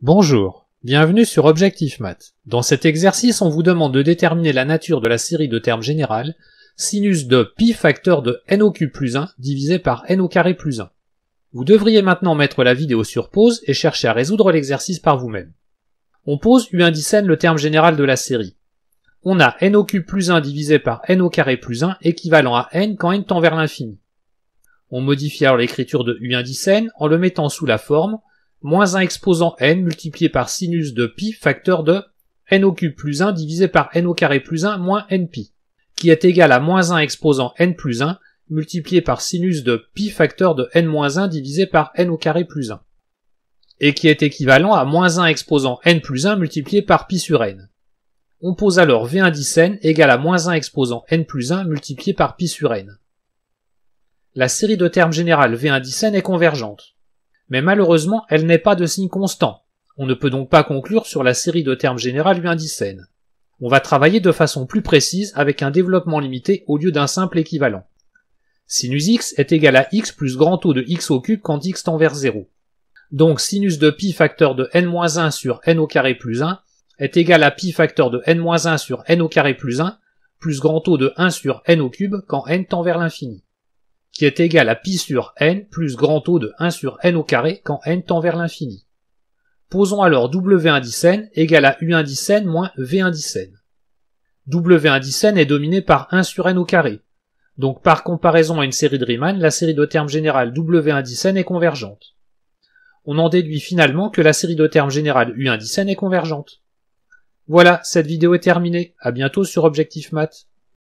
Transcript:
Bonjour, bienvenue sur Objectif Math. Dans cet exercice, on vous demande de déterminer la nature de la série de termes général sinus de pi facteur de n au cube plus 1 divisé par n au carré plus 1. Vous devriez maintenant mettre la vidéo sur pause et chercher à résoudre l'exercice par vous-même. On pose u indice n le terme général de la série. On a n au cube plus 1 divisé par n au carré plus 1 équivalent à n quand n tend vers l'infini. On modifie alors l'écriture de u indice n en le mettant sous la forme moins 1 exposant n multiplié par sinus de pi facteur de n au cube plus 1 divisé par n au carré plus 1 moins n pi, qui est égal à moins 1 exposant n plus 1 multiplié par sinus de pi facteur de n moins 1 divisé par n au carré plus 1, et qui est équivalent à moins 1 exposant n plus 1 multiplié par pi sur n. On pose alors v indice n égal à moins 1 exposant n plus 1 multiplié par pi sur n. La série de termes générales v indice n est convergente mais malheureusement elle n'est pas de signe constant. On ne peut donc pas conclure sur la série de termes générales lui n. On va travailler de façon plus précise avec un développement limité au lieu d'un simple équivalent. Sinus x est égal à x plus grand taux de x au cube quand x tend vers 0. Donc sinus de pi facteur de n-1 sur n au carré plus 1 est égal à pi facteur de n-1 sur n au carré plus 1 plus grand taux de 1 sur n au cube quand n tend vers l'infini qui est égal à pi sur n plus grand O de 1 sur n au carré quand n tend vers l'infini. Posons alors W indice n égale à U indice n moins V indice n. W indice n est dominé par 1 sur n au carré. Donc par comparaison à une série de Riemann, la série de termes général W indice n est convergente. On en déduit finalement que la série de termes général U indice n est convergente. Voilà, cette vidéo est terminée. À bientôt sur Objectif Math.